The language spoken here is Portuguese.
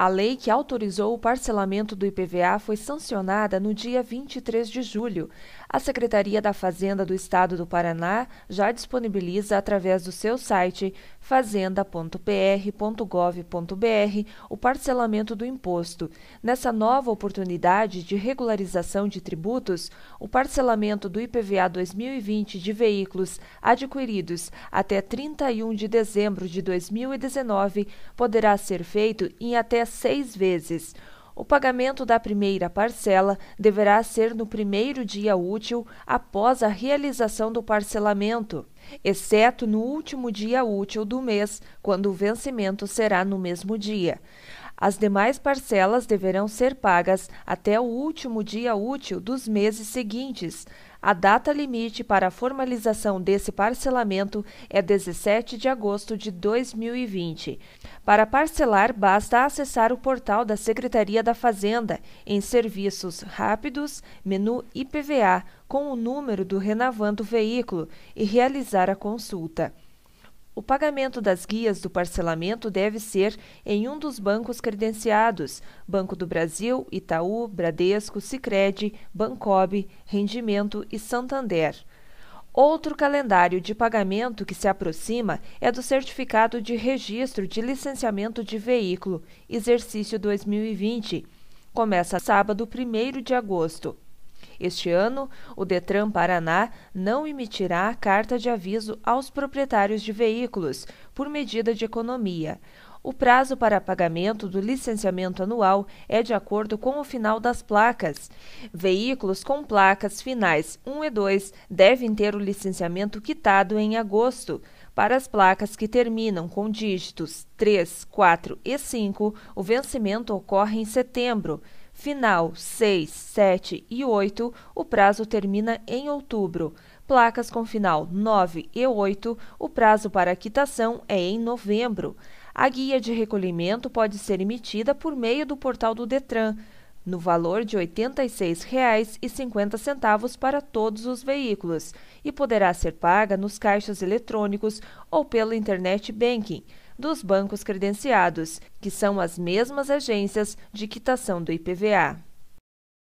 A lei que autorizou o parcelamento do IPVA foi sancionada no dia 23 de julho. A Secretaria da Fazenda do Estado do Paraná já disponibiliza através do seu site fazenda.pr.gov.br o parcelamento do imposto. Nessa nova oportunidade de regularização de tributos, o parcelamento do IPVA 2020 de veículos adquiridos até 31 de dezembro de 2019 poderá ser feito em até seis vezes. O pagamento da primeira parcela deverá ser no primeiro dia útil após a realização do parcelamento, exceto no último dia útil do mês, quando o vencimento será no mesmo dia. As demais parcelas deverão ser pagas até o último dia útil dos meses seguintes. A data limite para a formalização desse parcelamento é 17 de agosto de 2020. Para parcelar, basta acessar o portal da Secretaria da Fazenda em Serviços Rápidos, menu IPVA, com o número do Renavan do veículo e realizar a consulta o pagamento das guias do parcelamento deve ser em um dos bancos credenciados: Banco do Brasil, Itaú, Bradesco, Sicredi, Bancob, Rendimento e Santander. Outro calendário de pagamento que se aproxima é do Certificado de Registro de Licenciamento de Veículo, exercício 2020. Começa sábado, 1 de agosto este ano, o Detran Paraná não emitirá carta de aviso aos proprietários de veículos, por medida de economia. O prazo para pagamento do licenciamento anual é de acordo com o final das placas. Veículos com placas finais 1 e 2 devem ter o licenciamento quitado em agosto. Para as placas que terminam com dígitos 3, 4 e 5, o vencimento ocorre em setembro final 6, 7 e 8, o prazo termina em outubro. Placas com final 9 e 8, o prazo para quitação é em novembro. A guia de recolhimento pode ser emitida por meio do portal do Detran, no valor de R$ 86,50 para todos os veículos, e poderá ser paga nos caixas eletrônicos ou pelo internet banking dos bancos credenciados, que são as mesmas agências de quitação do IPVA